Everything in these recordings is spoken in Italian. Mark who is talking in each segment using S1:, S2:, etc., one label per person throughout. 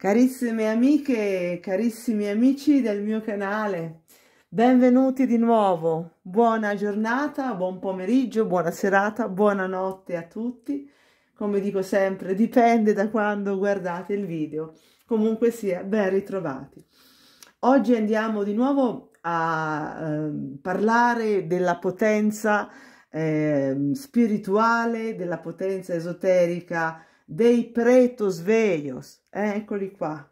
S1: Carissime amiche, carissimi amici del mio canale, benvenuti di nuovo. Buona giornata, buon pomeriggio, buona serata, buonanotte a tutti. Come dico sempre, dipende da quando guardate il video. Comunque sia, ben ritrovati. Oggi andiamo di nuovo a eh, parlare della potenza eh, spirituale, della potenza esoterica dei pretos veios, eh, eccoli qua,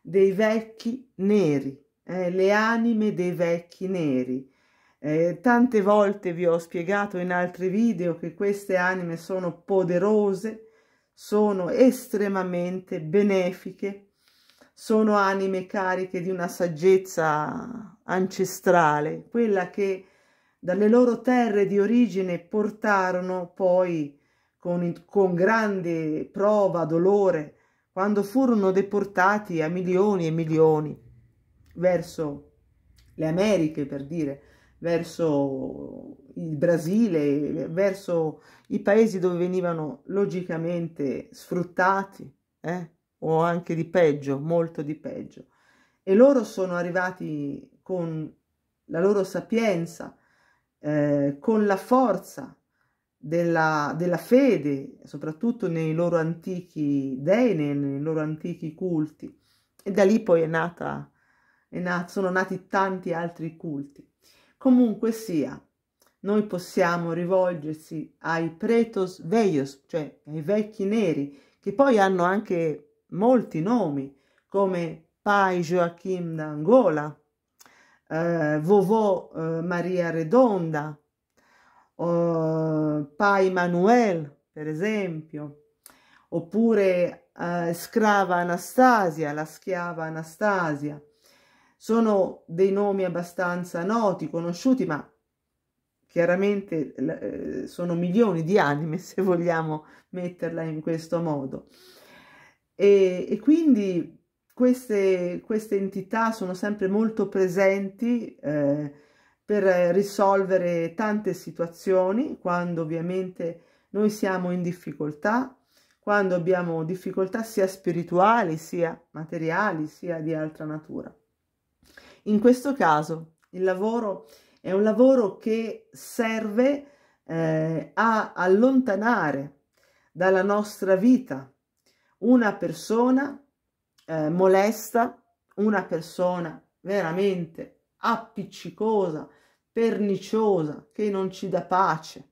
S1: dei vecchi neri, eh, le anime dei vecchi neri. Eh, tante volte vi ho spiegato in altri video che queste anime sono poderose, sono estremamente benefiche, sono anime cariche di una saggezza ancestrale, quella che dalle loro terre di origine portarono poi con, con grande prova, dolore, quando furono deportati a milioni e milioni verso le Americhe, per dire, verso il Brasile, verso i paesi dove venivano logicamente sfruttati, eh? o anche di peggio, molto di peggio. E loro sono arrivati con la loro sapienza, eh, con la forza della, della, fede, soprattutto nei loro antichi dei, nei, loro antichi culti. E da lì poi è nata, è nat sono nati tanti altri culti. Comunque sia, noi possiamo rivolgersi ai pretos veios, cioè ai vecchi neri, che poi hanno anche molti nomi, come Pai Joachim d'Angola, eh, Vovò eh, Maria Redonda, uh, Pai Manuel, per esempio, oppure uh, Scrava Anastasia, la schiava Anastasia. Sono dei nomi abbastanza noti, conosciuti, ma chiaramente eh, sono milioni di anime se vogliamo metterla in questo modo. E, e quindi queste, queste, entità sono sempre molto presenti eh, per eh, risolvere tante situazioni quando ovviamente noi siamo in difficoltà, quando abbiamo difficoltà sia spirituali, sia materiali, sia di altra natura. In questo caso il lavoro è un lavoro che serve eh, a allontanare dalla nostra vita una persona eh, molesta, una persona veramente appiccicosa, perniciosa, che non ci dà pace.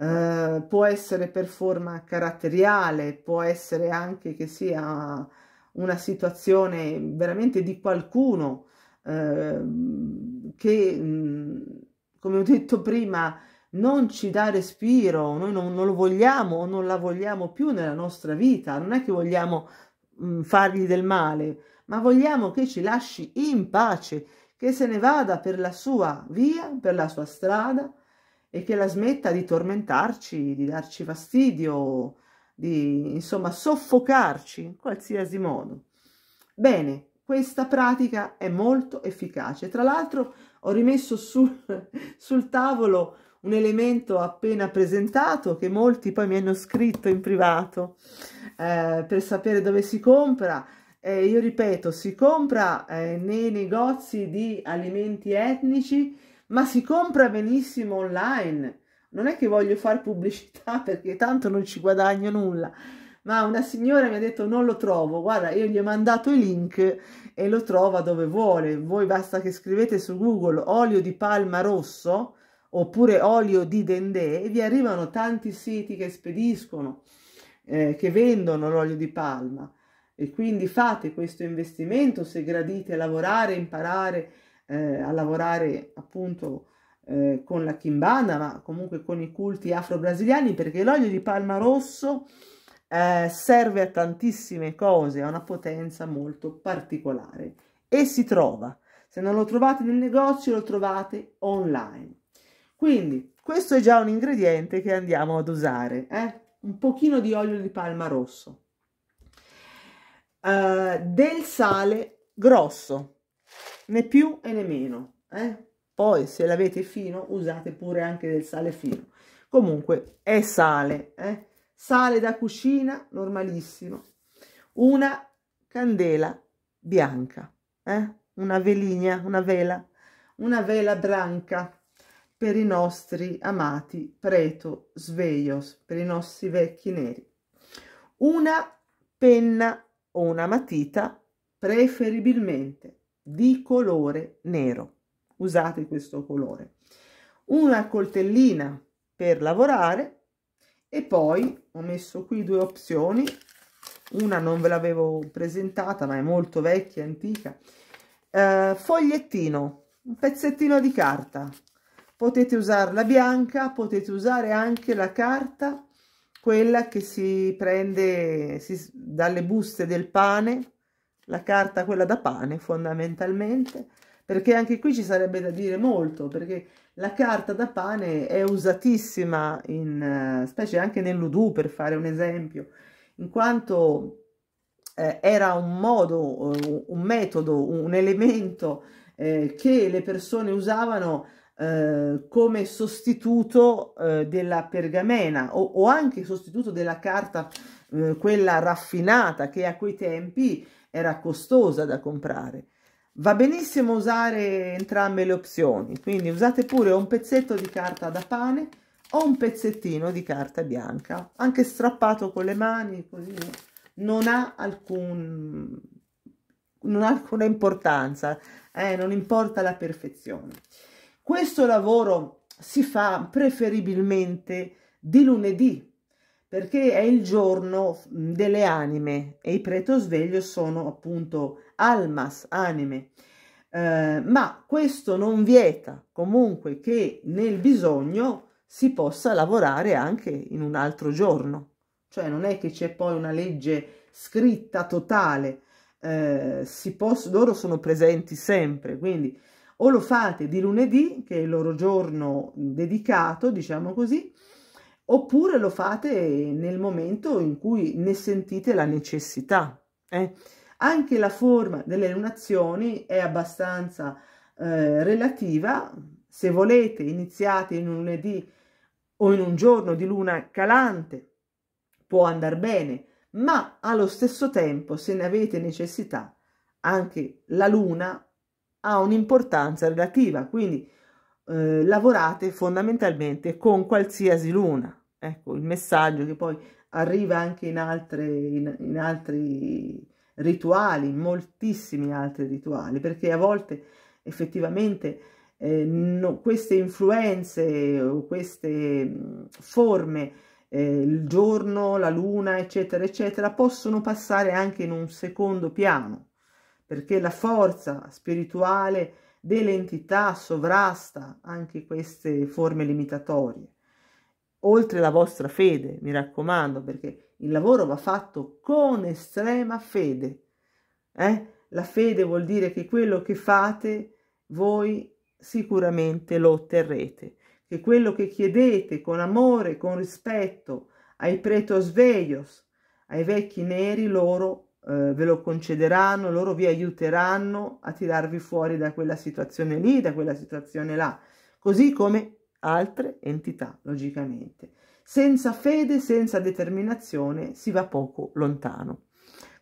S1: Eh, può essere per forma caratteriale, può essere anche che sia una situazione veramente di qualcuno eh, che, mm, come ho detto prima, non ci dà respiro, noi non, non, lo vogliamo o non la vogliamo più nella nostra vita, non è che vogliamo mh, mm, fargli del male, ma vogliamo che ci lasci in pace, che se ne vada per la sua via, per la sua strada e che la smetta di tormentarci, di darci fastidio, di insomma soffocarci in qualsiasi modo. Bene, questa pratica è molto efficace. Tra l'altro ho rimesso sul, sul tavolo un elemento appena presentato che molti poi mi hanno scritto in privato eh, per sapere dove si compra eh, io ripeto, si compra eh, nei negozi di alimenti etnici, ma si compra benissimo online. Non è che voglio fare pubblicità perché tanto non ci guadagno nulla. Ma una signora mi ha detto non lo trovo, guarda io gli ho mandato i link e lo trova dove vuole. Voi basta che scrivete su Google olio di palma rosso oppure olio di dendè e vi arrivano tanti siti che spediscono, eh, che vendono l'olio di palma e quindi fate questo investimento se gradite lavorare, imparare eh, a lavorare appunto eh, con la Kimbanda, ma comunque con i culti afro-brasiliani, perché l'olio di palma rosso eh, serve a tantissime cose, ha una potenza molto particolare e si trova. Se non lo trovate nel negozio, lo trovate online. Quindi, questo è già un ingrediente che andiamo ad usare, eh? un pochino di olio di palma rosso eh, del sale grosso, né più e né meno. Eh? Poi se l'avete fino usate pure anche del sale fino. Comunque è sale, eh? sale da cucina normalissimo. Una candela bianca, eh. una veligna, una vela, una vela branca per i nostri amati preto sveios, per i nostri vecchi neri. Una penna o una matita, preferibilmente di colore nero. Usate questo colore. Una coltellina per lavorare e poi ho messo qui due opzioni. Una non ve l'avevo presentata, ma è molto vecchia, antica. Eh, fogliettino, un pezzettino di carta. Potete usarla bianca, potete usare anche la carta quella che si prende si, dalle buste del pane, la carta quella da pane fondamentalmente, perché anche qui ci sarebbe da dire molto, perché la carta da pane è usatissima, in, specie anche nell'Udu per fare un esempio, in quanto eh, era un modo, eh, un metodo, un elemento eh, che le persone usavano eh, come sostituto eh, della pergamena o, o, anche sostituto della carta eh, quella raffinata che a quei tempi era costosa da comprare. Va benissimo usare entrambe le opzioni, quindi usate pure un pezzetto di carta da pane o un pezzettino di carta bianca, anche strappato con le mani, così non ha alcun non ha alcuna importanza, eh, non importa la perfezione. Questo lavoro si fa preferibilmente di lunedì perché è il giorno mm, delle anime e i preto sveglio sono appunto almas, anime. Eh, ma questo non vieta comunque che nel bisogno si possa lavorare anche in un altro giorno. Cioè non è che c'è poi una legge scritta totale, eh, posso, loro sono presenti sempre, quindi o lo fate di lunedì, che è il loro giorno dedicato, diciamo così, oppure lo fate nel momento in cui ne sentite la necessità. Eh? Anche la forma delle lunazioni è abbastanza eh, relativa, se volete iniziate in un lunedì o in un giorno di luna calante, può andare bene, ma allo stesso tempo se ne avete necessità, anche la luna ha un'importanza relativa, quindi eh, lavorate fondamentalmente con qualsiasi luna. Ecco il messaggio che poi arriva anche in, altre, in, in altri rituali, in moltissimi altri rituali, perché a volte effettivamente eh, no, queste influenze o queste forme, eh, il giorno, la luna, eccetera, eccetera, possono passare anche in un secondo piano perché la forza spirituale dell'entità sovrasta anche queste forme limitatorie. Oltre la vostra fede, mi raccomando, perché il lavoro va fatto con estrema fede. Eh? La fede vuol dire che quello che fate voi sicuramente lo otterrete, che quello che chiedete con amore, con rispetto ai pretos veios, ai vecchi neri, loro eh, ve lo concederanno, loro vi aiuteranno a tirarvi fuori da quella situazione lì, da quella situazione là, così come altre entità, logicamente. Senza fede, senza determinazione si va poco lontano.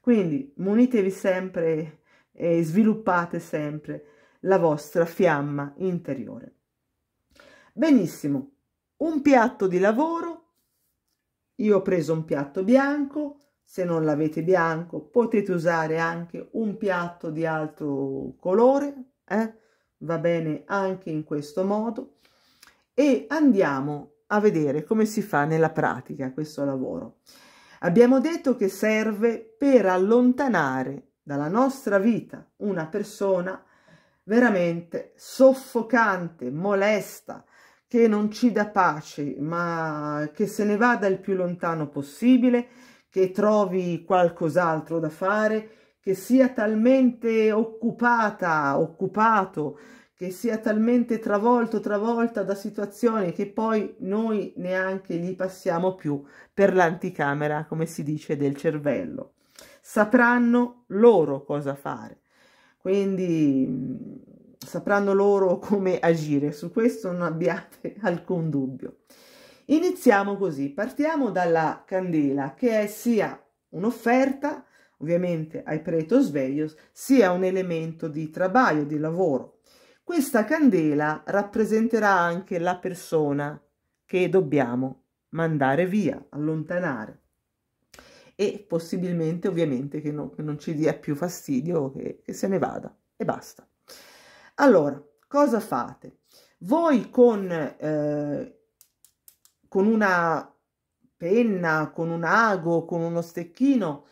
S1: Quindi munitevi sempre e sviluppate sempre la vostra fiamma interiore. Benissimo, un piatto di lavoro, io ho preso un piatto bianco, se non l'avete bianco potete usare anche un piatto di altro colore, eh? va bene anche in questo modo. E andiamo a vedere come si fa nella pratica questo lavoro. Abbiamo detto che serve per allontanare dalla nostra vita una persona veramente soffocante, molesta, che non ci dà pace, ma che se ne vada il più lontano possibile, che trovi qualcos'altro da fare, che sia talmente occupata, occupato, che sia talmente travolto, travolta da situazioni che poi noi neanche gli passiamo più per l'anticamera, come si dice, del cervello. Sapranno loro cosa fare, quindi mm, sapranno loro come agire, su questo non abbiate alcun dubbio. Iniziamo così, partiamo dalla candela che è sia un'offerta ovviamente ai preto sveglios sia un elemento di trabaio, di lavoro. Questa candela rappresenterà anche la persona che dobbiamo mandare via, allontanare e possibilmente ovviamente che, no, che non ci dia più fastidio, che, che se ne vada e basta. Allora, cosa fate? Voi con eh, con una penna, con un ago, con uno stecchino,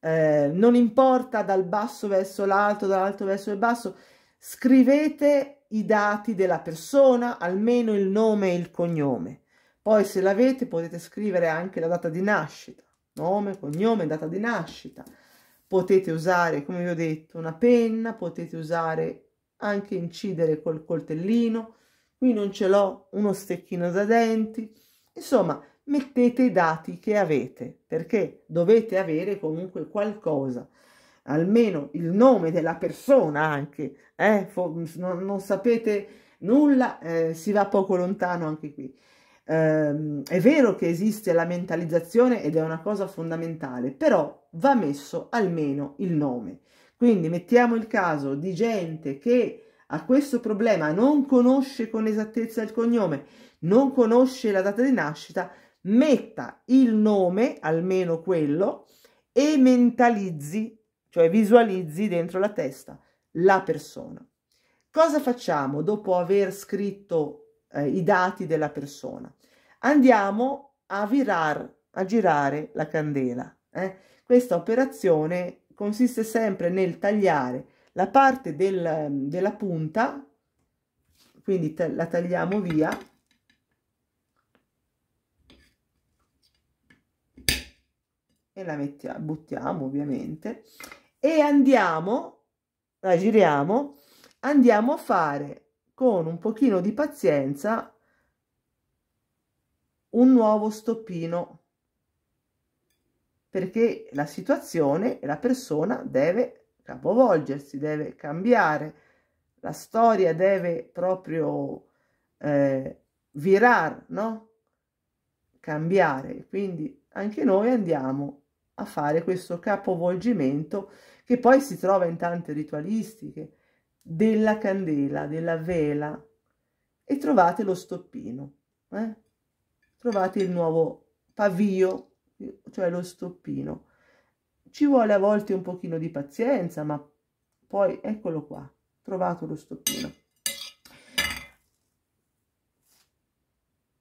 S1: eh, non importa dal basso verso l'alto, dall'alto verso il basso, scrivete i dati della persona, almeno il nome e il cognome. Poi se l'avete potete scrivere anche la data di nascita, nome, cognome, data di nascita. Potete usare, come vi ho detto, una penna, potete usare anche incidere col coltellino. Qui non ce l'ho, uno stecchino da denti, Insomma, mettete i dati che avete perché dovete avere comunque qualcosa almeno il nome della persona anche eh? non, non, sapete nulla eh, si va poco lontano anche qui ehm, è vero che esiste la mentalizzazione ed è una cosa fondamentale però va messo almeno il nome quindi mettiamo il caso di gente che a questo problema, non conosce con esattezza il cognome, non conosce la data di nascita, metta il nome, almeno quello, e mentalizzi, cioè visualizzi dentro la testa la persona. Cosa facciamo dopo aver scritto eh, i dati della persona? Andiamo a virar, a girare la candela. Eh? Questa operazione consiste sempre nel tagliare la parte del, della punta, quindi la tagliamo via, e la mettiamo, buttiamo ovviamente, e andiamo, la giriamo, andiamo a fare con un pochino di pazienza un nuovo stoppino perché la situazione e la persona deve capovolgersi, deve cambiare, la storia deve proprio eh, virare, no? Cambiare. Quindi anche noi andiamo a fare questo capovolgimento che poi si trova in tante ritualistiche della candela, della vela e trovate lo stoppino, eh? trovate il nuovo pavio, cioè lo stoppino. Ci vuole a volte un pochino di pazienza, ma poi eccolo qua, trovato lo stoppino.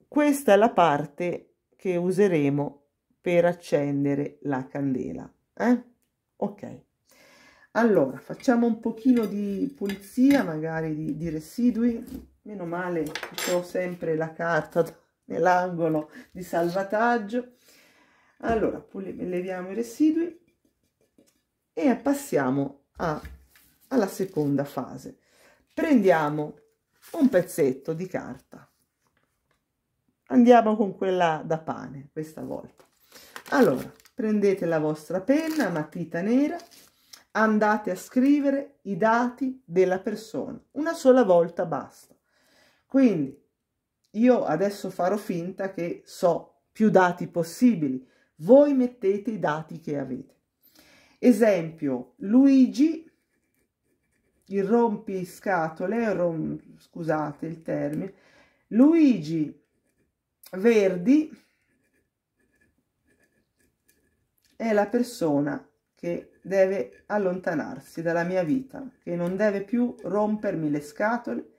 S1: Questa è la parte che useremo per accendere la candela. Eh? Ok. Allora, facciamo un pochino di pulizia, magari di, di residui. Meno male che ho sempre la carta nell'angolo di salvataggio. Allora, leviamo i residui e passiamo a, alla seconda fase. Prendiamo un pezzetto di carta. Andiamo con quella da pane questa volta. Allora, prendete la vostra penna, matita nera, andate a scrivere i dati della persona. Una sola volta basta. Quindi io adesso farò finta che so più dati possibili. Voi mettete i dati che avete. Esempio, Luigi, il rompiscatole, rom, scusate il termine, Luigi Verdi è la persona che deve allontanarsi dalla mia vita, che non deve più rompermi le scatole,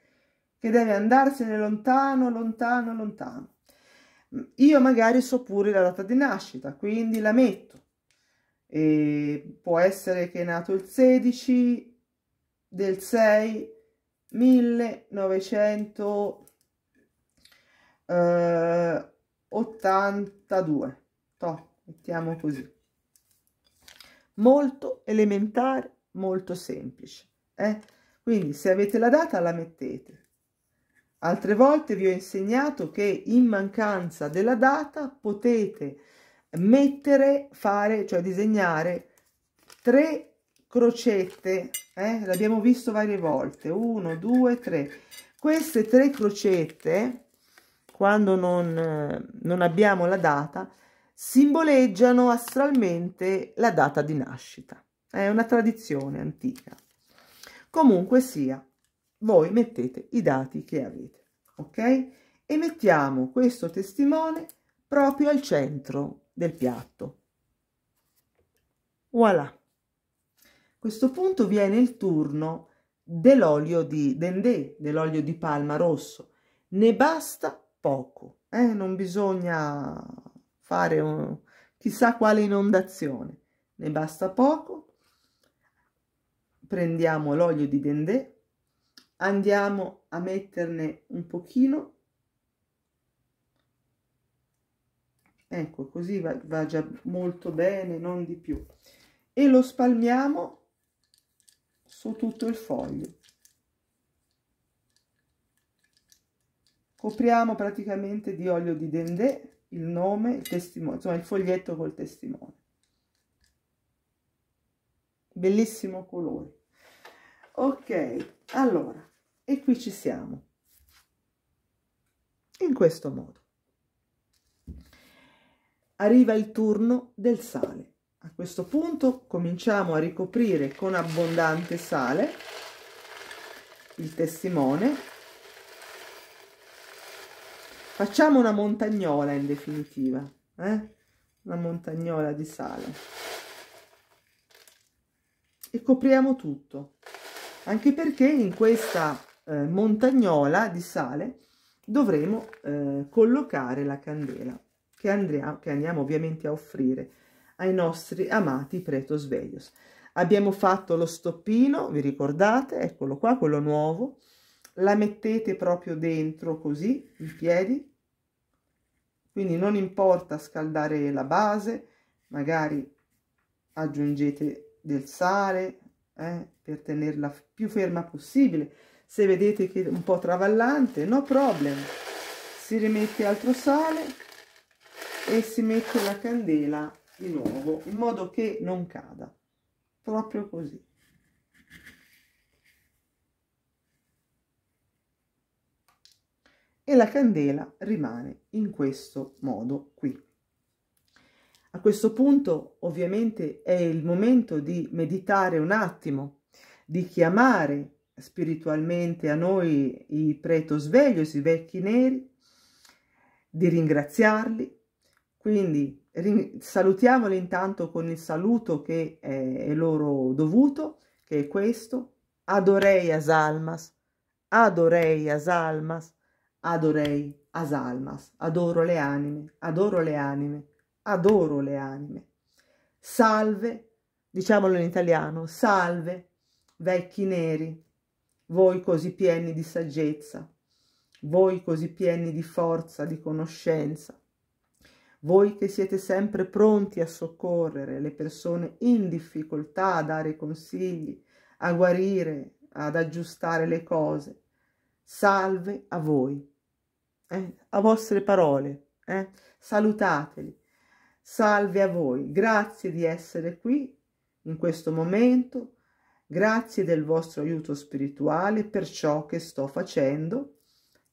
S1: che deve andarsene lontano, lontano, lontano. Io magari so pure la data di nascita, quindi la metto. E può essere che è nato il 16 del 6 1982. Toh, mettiamo così. Molto elementare, molto semplice. Eh? Quindi se avete la data la mettete. Altre volte vi ho insegnato che in mancanza della data potete mettere, fare, cioè disegnare tre crocette, eh? l'abbiamo visto varie volte, uno, due, tre, Queste tre crocette, quando non, eh, non abbiamo la data, simboleggiano astralmente la data di nascita. È una tradizione antica. Comunque sia, voi mettete i dati che avete, ok? E mettiamo questo testimone proprio al centro del piatto. Voilà. A questo punto viene il turno dell'olio di dendè, dell'olio di palma rosso. Ne basta poco, eh? non bisogna fare un, chissà quale inondazione. Ne basta poco. Prendiamo l'olio di dendè, andiamo a metterne un pochino ecco così va, va già molto bene non di più e lo spalmiamo su tutto il foglio copriamo praticamente di olio di dendè il nome il testimone insomma il foglietto col testimone bellissimo colore ok allora e qui ci siamo in questo modo arriva il turno del sale. A questo punto cominciamo a ricoprire con abbondante sale il testimone. Facciamo una montagnola in definitiva, eh? una montagnola di sale. E copriamo tutto, anche perché in questa eh, montagnola di sale dovremo eh, collocare la candela che, andremo, che andiamo ovviamente a offrire ai nostri amati Preto Sveglios. Abbiamo fatto lo stoppino, vi ricordate? Eccolo qua, quello nuovo. La mettete proprio dentro così, i piedi. Quindi non importa scaldare la base, magari aggiungete del sale eh, per tenerla più ferma possibile. Se vedete che è un po' travallante, no problem. Si rimette altro sale e si mette la candela di nuovo in modo che non cada proprio così e la candela rimane in questo modo qui a questo punto ovviamente è il momento di meditare un attimo di chiamare spiritualmente a noi i preto sveglio i vecchi neri di ringraziarli quindi salutiamoli intanto con il saluto che è, loro dovuto, che è questo. Adorei as almas, adorei as almas, adorei as almas, adoro le anime, adoro le anime, adoro le anime. Salve, diciamolo in italiano, salve vecchi neri, voi così pieni di saggezza, voi così pieni di forza, di conoscenza, voi che siete sempre pronti a soccorrere le persone in difficoltà, a dare consigli, a guarire, ad aggiustare le cose. Salve a voi, eh? a vostre parole, eh? salutateli. Salve a voi, grazie di essere qui in questo momento, grazie del vostro aiuto spirituale per ciò che sto facendo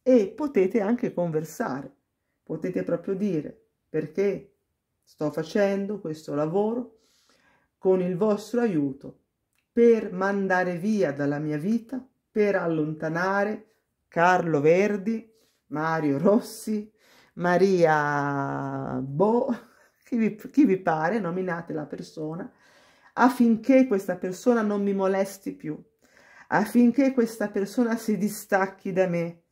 S1: e potete anche conversare, potete proprio dire perché sto facendo questo lavoro con il vostro aiuto per mandare via dalla mia vita, per allontanare Carlo Verdi, Mario Rossi, Maria Bo, chi vi, chi vi pare, nominate la persona, affinché questa persona non mi molesti più, affinché questa persona si distacchi da me,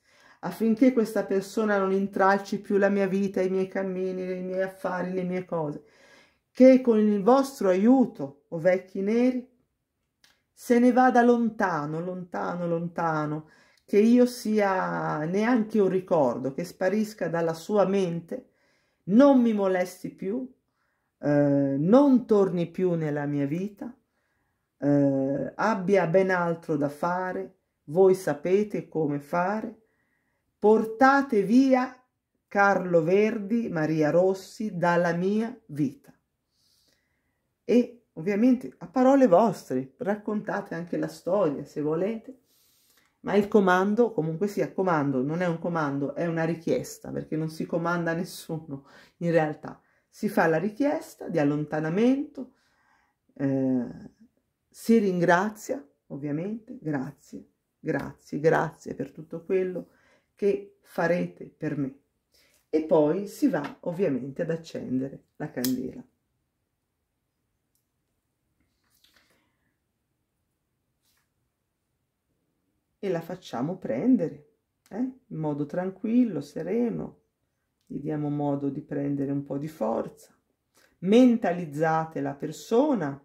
S1: affinché questa persona non intralci più la mia vita, i miei cammini, i miei affari, le mie cose, che con il vostro aiuto, o vecchi neri, se ne vada lontano, lontano, lontano, che io sia neanche un ricordo, che sparisca dalla sua mente, non mi molesti più, eh, non torni più nella mia vita, eh, abbia ben altro da fare, voi sapete come fare, Portate via Carlo Verdi, Maria Rossi dalla mia vita. E ovviamente a parole vostre raccontate anche la storia se volete, ma il comando comunque sia comando, non è un comando, è una richiesta perché non si comanda nessuno in realtà. Si fa la richiesta di allontanamento, eh, si ringrazia ovviamente, grazie, grazie, grazie per tutto quello che che farete per me. E poi si va ovviamente ad accendere la candela. E la facciamo prendere, eh? in modo tranquillo, sereno, gli diamo modo di prendere un po' di forza. Mentalizzate la persona,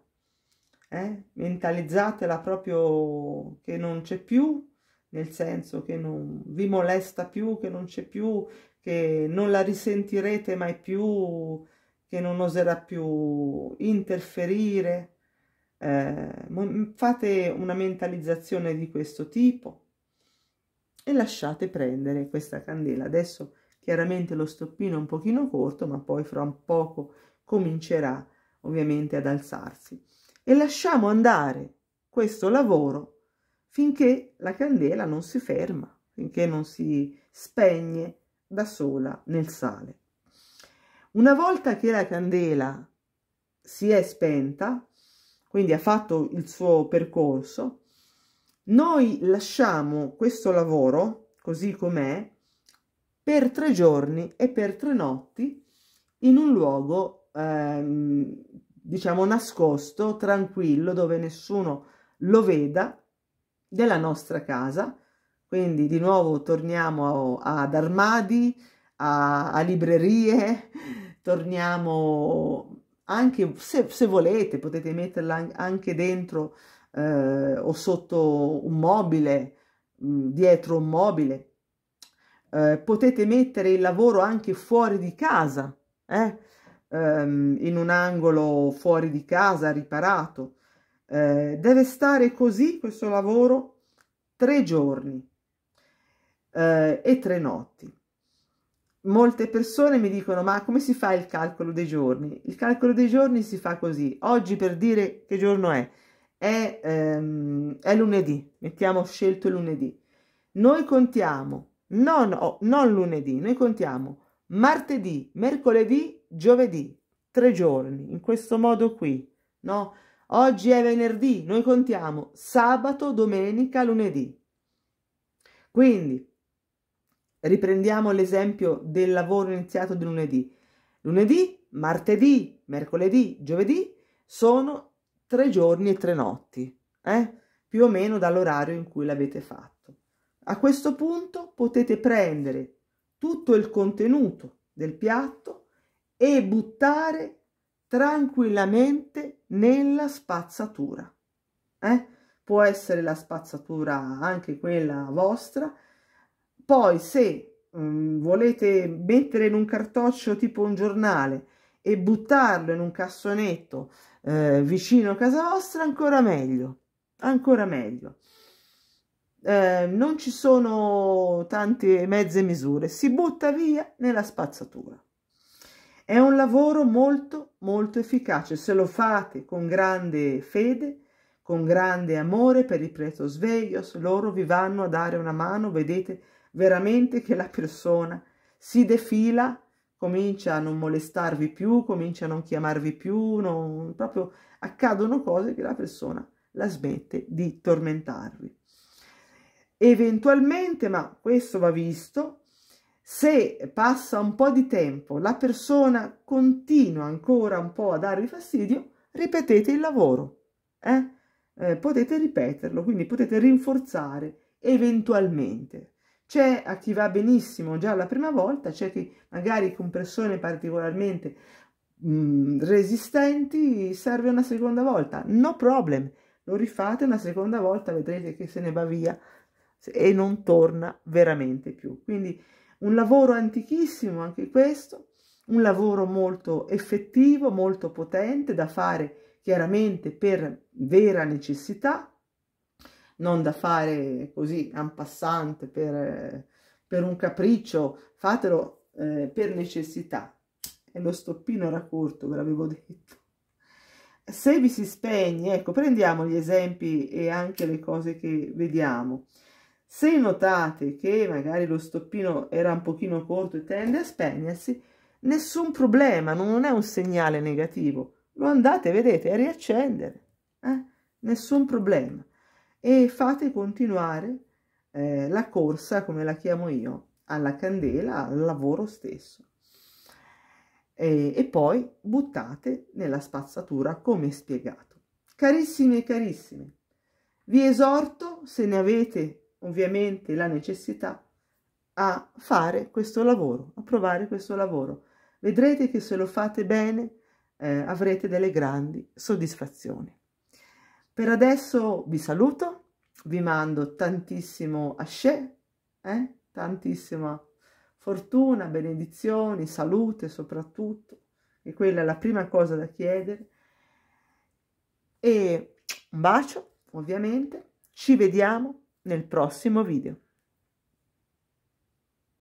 S1: eh? mentalizzatela proprio che non c'è più, nel senso che non vi molesta più, che non c'è più, che non la risentirete mai più, che non oserà più interferire. Eh, fate una mentalizzazione di questo tipo e lasciate prendere questa candela. Adesso chiaramente lo stoppino è un pochino corto, ma poi fra un poco comincerà ovviamente ad alzarsi. E lasciamo andare questo lavoro finché la candela non si ferma, finché non si spegne da sola nel sale. Una volta che la candela si è spenta, quindi ha fatto il suo percorso, noi lasciamo questo lavoro così com'è per tre giorni e per tre notti in un luogo ehm, diciamo nascosto, tranquillo, dove nessuno lo veda della nostra casa. Quindi di nuovo torniamo ad armadi, a, a librerie, torniamo anche, se, se, volete, potete metterla anche dentro eh, o sotto un mobile, mm, dietro un mobile. Eh, potete mettere il lavoro anche fuori di casa, eh? um, in un angolo fuori di casa riparato eh, deve stare così questo lavoro tre giorni eh, e tre notti. Molte persone mi dicono ma come si fa il calcolo dei giorni? Il calcolo dei giorni si fa così. Oggi per dire che giorno è, è, ehm, è lunedì, mettiamo scelto lunedì. Noi contiamo, no, oh, non lunedì, noi contiamo martedì, mercoledì, giovedì, tre giorni, in questo modo qui, no? Oggi è venerdì, noi contiamo sabato, domenica, lunedì. Quindi, riprendiamo l'esempio del lavoro iniziato di lunedì. Lunedì, martedì, mercoledì, giovedì sono tre giorni e tre notti, eh? più o meno dall'orario in cui l'avete fatto. A questo punto potete prendere tutto il contenuto del piatto e buttare tranquillamente nella spazzatura. Eh? Può essere la spazzatura anche quella vostra. Poi se um, volete mettere in un cartoccio tipo un giornale e buttarlo in un cassonetto eh, vicino a casa vostra, ancora meglio, ancora meglio. Eh, non ci sono tante mezze misure, si butta via nella spazzatura. È un lavoro molto molto efficace se lo fate con grande fede, con grande amore per il preto sveglios, loro vi vanno a dare una mano, vedete veramente che la persona si defila, comincia a non molestarvi più, comincia a non chiamarvi più, non, proprio accadono cose che la persona la smette di tormentarvi. Eventualmente, ma questo va visto, se passa un po' di tempo, la persona continua ancora un po' a darvi fastidio, ripetete il lavoro. Eh? Eh, potete ripeterlo, quindi potete rinforzare eventualmente. C'è a chi va benissimo già la prima volta, c'è chi magari con persone particolarmente mh, resistenti serve una seconda volta. No problem, lo rifate una seconda volta, vedrete che se ne va via e non torna veramente più. Quindi un lavoro antichissimo anche questo, un lavoro molto effettivo, molto potente da fare chiaramente per vera necessità, non da fare così en passant per, per un capriccio, fatelo eh, per necessità. E lo stoppino era corto, ve l'avevo detto. Se vi si spegne, ecco, prendiamo gli esempi e anche le cose che vediamo. Se notate che magari lo stoppino era un pochino corto e tende a spegnersi, nessun problema, non è un segnale negativo. Lo andate, vedete, a riaccendere, eh? nessun problema. E fate continuare eh, la corsa, come la chiamo io, alla candela, al lavoro stesso. E, e poi buttate nella spazzatura come spiegato. Carissime e carissime, vi esorto, se ne avete ovviamente la necessità a fare questo lavoro, a provare questo lavoro. Vedrete che se lo fate bene eh, avrete delle grandi soddisfazioni. Per adesso vi saluto, vi mando tantissimo asce, eh? tantissima fortuna, benedizioni, salute soprattutto, e quella è la prima cosa da chiedere. E un bacio, ovviamente, ci vediamo nel prossimo video.